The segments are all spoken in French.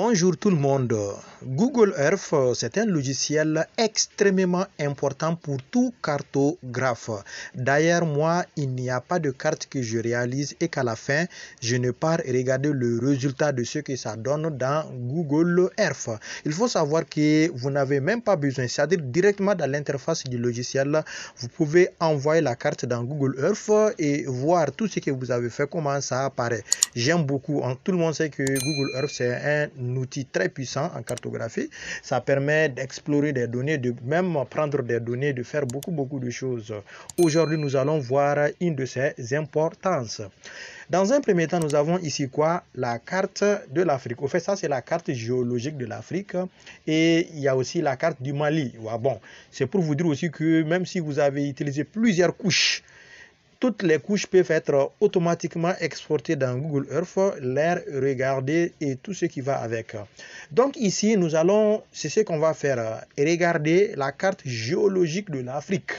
Bonjour tout le monde. Google Earth, euh, c'est un logiciel extrêmement important pour tout cartographe. D'ailleurs, moi, il n'y a pas de carte que je réalise et qu'à la fin, je ne pars regarder le résultat de ce que ça donne dans Google Earth. Il faut savoir que vous n'avez même pas besoin, c'est-à-dire directement dans l'interface du logiciel, vous pouvez envoyer la carte dans Google Earth et voir tout ce que vous avez fait, comment ça apparaît. J'aime beaucoup. Tout le monde sait que Google Earth, c'est un outil très puissant en cartographie. Ça permet d'explorer des données, de même prendre des données, de faire beaucoup, beaucoup de choses. Aujourd'hui, nous allons voir une de ses importances. Dans un premier temps, nous avons ici quoi La carte de l'Afrique. Au fait, ça, c'est la carte géologique de l'Afrique. Et il y a aussi la carte du Mali. Ouais, bon, c'est pour vous dire aussi que même si vous avez utilisé plusieurs couches, toutes les couches peuvent être automatiquement exportées dans Google Earth, l'air regarder et tout ce qui va avec. Donc ici, nous allons, c'est ce qu'on va faire, regarder la carte géologique de l'Afrique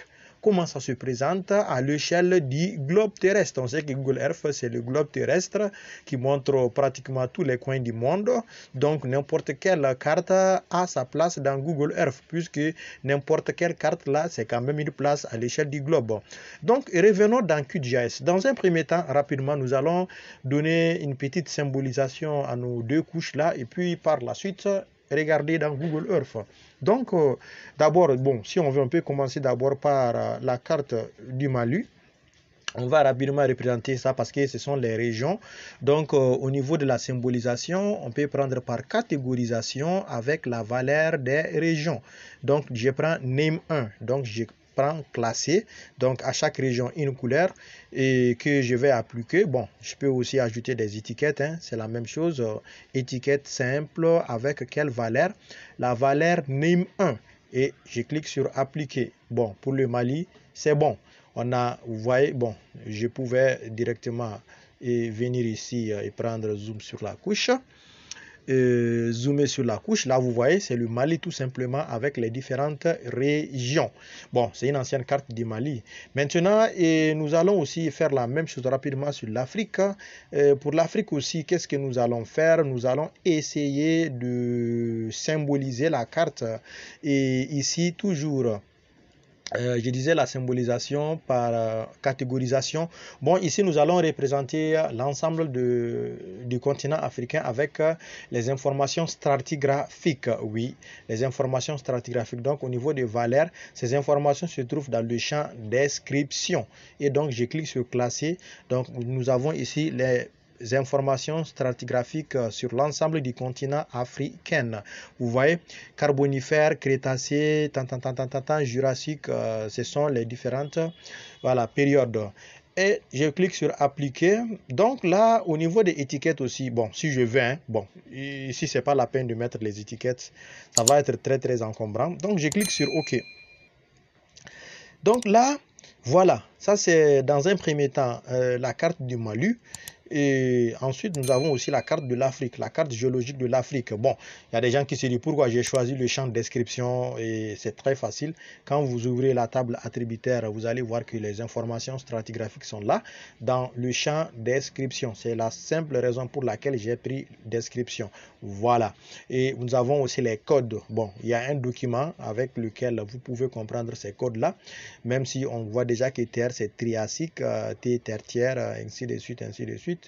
comment ça se présente à l'échelle du globe terrestre. On sait que Google Earth, c'est le globe terrestre qui montre pratiquement tous les coins du monde. Donc, n'importe quelle carte a sa place dans Google Earth, puisque n'importe quelle carte là, c'est quand même une place à l'échelle du globe. Donc, revenons dans QGIS. Dans un premier temps, rapidement, nous allons donner une petite symbolisation à nos deux couches là, et puis par la suite, Regardez dans Google Earth. Donc, euh, d'abord, bon, si on veut, on peut commencer d'abord par euh, la carte du Malu. On va rapidement représenter ça parce que ce sont les régions. Donc, euh, au niveau de la symbolisation, on peut prendre par catégorisation avec la valeur des régions. Donc, je prends name 1. Donc, je classé. Donc à chaque région une couleur et que je vais appliquer. Bon, je peux aussi ajouter des étiquettes, hein, c'est la même chose. Euh, étiquette simple avec quelle valeur La valeur name 1 et je clique sur appliquer. Bon, pour le Mali, c'est bon. On a, vous voyez, bon, je pouvais directement et venir ici euh, et prendre zoom sur la couche. Euh, zoomer sur la couche, là vous voyez, c'est le Mali tout simplement avec les différentes régions. Bon, c'est une ancienne carte du Mali. Maintenant, et nous allons aussi faire la même chose rapidement sur l'Afrique. Euh, pour l'Afrique aussi, qu'est-ce que nous allons faire Nous allons essayer de symboliser la carte. Et ici, toujours euh, je disais la symbolisation par euh, catégorisation. Bon, ici nous allons représenter l'ensemble du continent africain avec euh, les informations stratigraphiques. Oui, les informations stratigraphiques. Donc au niveau des valeurs, ces informations se trouvent dans le champ description. Et donc je clique sur classer. Donc nous avons ici les informations stratigraphiques euh, sur l'ensemble du continent africain. Vous voyez, carbonifère, crétacé, tant, tant, jurassique, euh, ce sont les différentes voilà, périodes. Et je clique sur appliquer. Donc là, au niveau des étiquettes aussi, bon, si je veux, hein, bon, ici, c'est pas la peine de mettre les étiquettes. Ça va être très, très encombrant. Donc, je clique sur OK. Donc là, voilà, ça c'est dans un premier temps euh, la carte du Malu et ensuite, nous avons aussi la carte de l'Afrique, la carte géologique de l'Afrique. Bon, il y a des gens qui se disent pourquoi j'ai choisi le champ description et c'est très facile. Quand vous ouvrez la table attributaire, vous allez voir que les informations stratigraphiques sont là dans le champ description. C'est la simple raison pour laquelle j'ai pris description. Voilà. Et nous avons aussi les codes. Bon, il y a un document avec lequel vous pouvez comprendre ces codes-là, même si on voit déjà que terre c'est triassique, euh, T tertiaire, euh, ainsi de suite, ainsi de suite.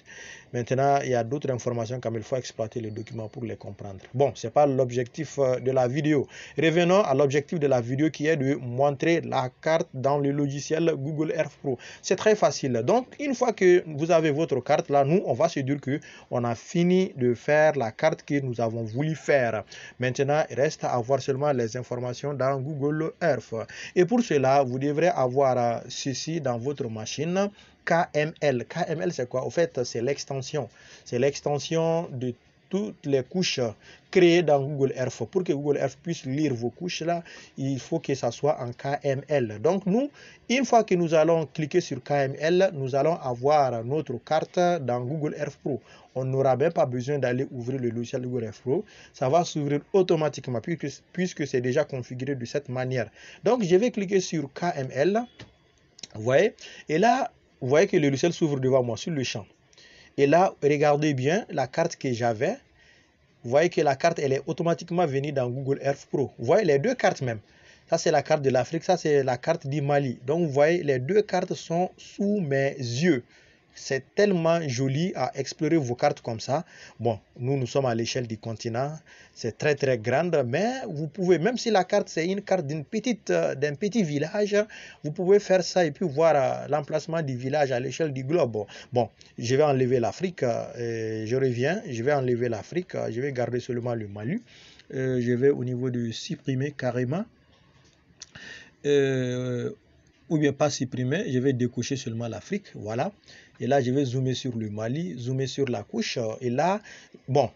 Maintenant, il y a d'autres informations comme il faut exploiter les documents pour les comprendre. Bon, ce n'est pas l'objectif euh, de la vidéo. Revenons à l'objectif de la vidéo qui est de montrer la carte dans le logiciel Google Earth Pro. C'est très facile. Donc, une fois que vous avez votre carte, là, nous, on va se dire que on a fini de faire la carte que nous avons voulu faire. Maintenant, il reste à avoir seulement les informations dans Google Earth. Et pour cela, vous devrez avoir euh, ceci dans votre machine KML. KML, c'est quoi Au fait, c'est l'extension. C'est l'extension de toutes les couches créées dans Google Earth. Pour que Google Earth puisse lire vos couches là, il faut que ça soit en KML. Donc nous, une fois que nous allons cliquer sur KML, nous allons avoir notre carte dans Google Earth Pro. On n'aura même pas besoin d'aller ouvrir le logiciel Google Earth Pro. Ça va s'ouvrir automatiquement puisque, puisque c'est déjà configuré de cette manière. Donc je vais cliquer sur KML. Vous voyez Et là, vous voyez que le logiciel s'ouvre devant moi sur le champ. Et là, regardez bien la carte que j'avais. Vous voyez que la carte, elle est automatiquement venue dans Google Earth Pro. Vous voyez les deux cartes même. Ça, c'est la carte de l'Afrique. Ça, c'est la carte du Mali. Donc, vous voyez, les deux cartes sont sous mes yeux. C'est tellement joli à explorer vos cartes comme ça. Bon, nous, nous sommes à l'échelle du continent. C'est très, très grande. Mais vous pouvez, même si la carte, c'est une carte d'une petite, euh, d'un petit village, vous pouvez faire ça et puis voir euh, l'emplacement du village à l'échelle du globe. Bon, je vais enlever l'Afrique. Euh, je reviens. Je vais enlever l'Afrique. Je vais garder seulement le Malu, je vais au niveau de supprimer carrément ou bien pas supprimer, je vais décocher seulement l'Afrique, voilà. Et là, je vais zoomer sur le Mali, zoomer sur la couche, euh, et là, bon,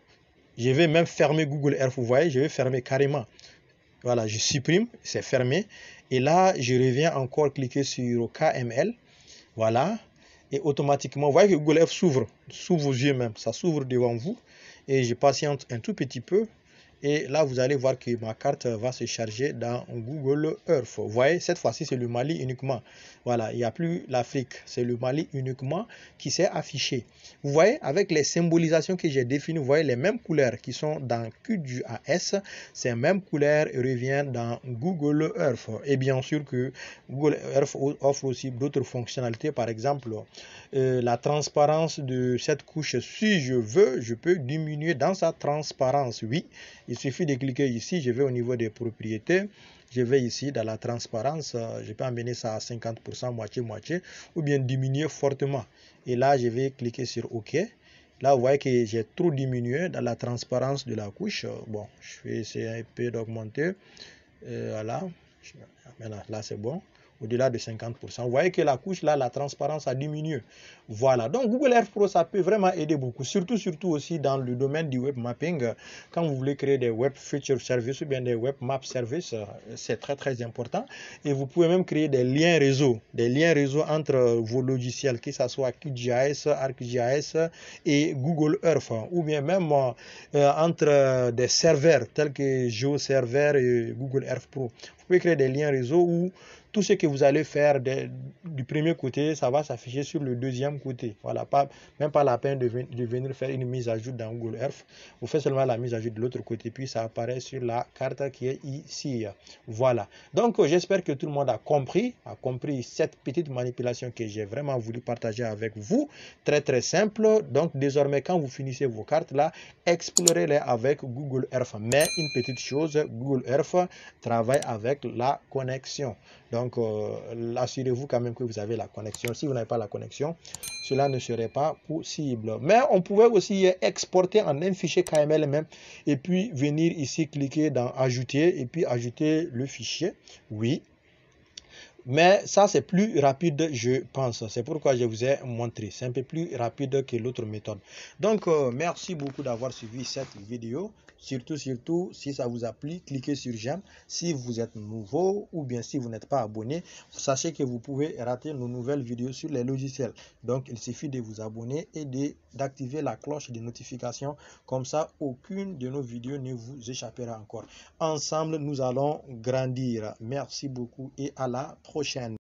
je vais même fermer Google Earth, vous voyez, je vais fermer carrément. Voilà, je supprime, c'est fermé. Et là, je reviens encore cliquer sur KML, voilà. Et automatiquement, vous voyez que Google Earth s'ouvre, sous vos yeux même, ça s'ouvre devant vous. Et je patiente un tout petit peu, et là, vous allez voir que ma carte va se charger dans Google Earth. Vous voyez, cette fois-ci, c'est le Mali uniquement. Voilà, il n'y a plus l'Afrique. C'est le Mali uniquement qui s'est affiché. Vous voyez, avec les symbolisations que j'ai définies, vous voyez les mêmes couleurs qui sont dans Q AS, Ces mêmes couleurs reviennent dans Google Earth. Et bien sûr que Google Earth offre aussi d'autres fonctionnalités. Par exemple, euh, la transparence de cette couche. Si je veux, je peux diminuer dans sa transparence. Oui, il suffit de cliquer ici, je vais au niveau des propriétés, je vais ici dans la transparence, euh, je peux amener ça à 50%, moitié-moitié, ou bien diminuer fortement. Et là, je vais cliquer sur OK. Là, vous voyez que j'ai trop diminué dans la transparence de la couche. Euh, bon, je vais essayer un peu d'augmenter. Euh, voilà. Ah, là c'est bon au-delà de 50%. Vous voyez que la couche là, la transparence a diminué. Voilà, donc Google Earth Pro, ça peut vraiment aider beaucoup, surtout, surtout aussi dans le domaine du web mapping. Quand vous voulez créer des web feature services ou bien des web map services, euh, c'est très très important. Et vous pouvez même créer des liens réseau, des liens réseau entre vos logiciels, que ce soit QGIS, ArcGIS et Google Earth, ou bien même euh, entre des serveurs tels que GeoServer et Google Earth Pro. Vous pouvez créer des liens réseau où tout ce que vous allez faire du premier côté, ça va s'afficher sur le deuxième côté. Voilà, pas, même pas la peine de, de, venir faire une mise à jour dans Google Earth. Vous faites seulement la mise à jour de l'autre côté, puis ça apparaît sur la carte qui est ici. Voilà. Donc, j'espère que tout le monde a compris, a compris cette petite manipulation que j'ai vraiment voulu partager avec vous. Très, très simple. Donc, désormais, quand vous finissez vos cartes là, explorez-les avec Google Earth. Mais une petite chose, Google Earth travaille avec la connexion. Donc, donc, euh, assurez-vous quand même que vous avez la connexion. Si vous n'avez pas la connexion, cela ne serait pas possible. Mais on pouvait aussi exporter en un fichier KML même et puis venir ici cliquer dans ajouter et puis ajouter le fichier. Oui, mais ça, c'est plus rapide, je pense. C'est pourquoi je vous ai montré. C'est un peu plus rapide que l'autre méthode. Donc, euh, merci beaucoup d'avoir suivi cette vidéo. Surtout, surtout, si ça vous a plu, cliquez sur j'aime. Si vous êtes nouveau ou bien si vous n'êtes pas abonné, sachez que vous pouvez rater nos nouvelles vidéos sur les logiciels. Donc, il suffit de vous abonner et d'activer la cloche de notification. Comme ça, aucune de nos vidéos ne vous échappera encore. Ensemble, nous allons grandir. Merci beaucoup et à la prochaine. خوشم